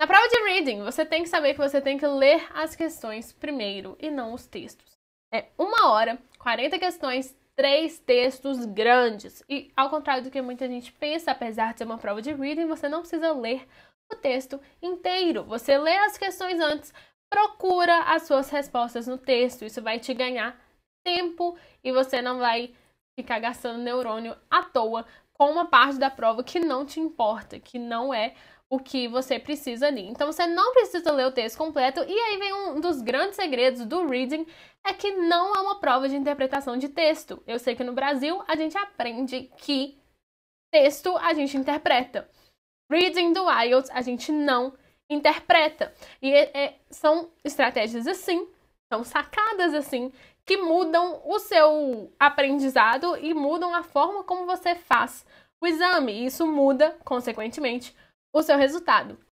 Na prova de reading, você tem que saber que você tem que ler as questões primeiro e não os textos. É uma hora, 40 questões, três textos grandes. E ao contrário do que muita gente pensa, apesar de ser uma prova de reading, você não precisa ler o texto inteiro. Você lê as questões antes, procura as suas respostas no texto. Isso vai te ganhar tempo e você não vai ficar gastando neurônio à toa com uma parte da prova que não te importa, que não é o que você precisa ali. Então você não precisa ler o texto completo, e aí vem um dos grandes segredos do reading, é que não é uma prova de interpretação de texto. Eu sei que no Brasil a gente aprende que texto a gente interpreta. Reading do IELTS a gente não interpreta. E é, é são estratégias assim são sacadas assim que mudam o seu aprendizado e mudam a forma como você faz o exame, e isso muda, consequentemente, o seu resultado.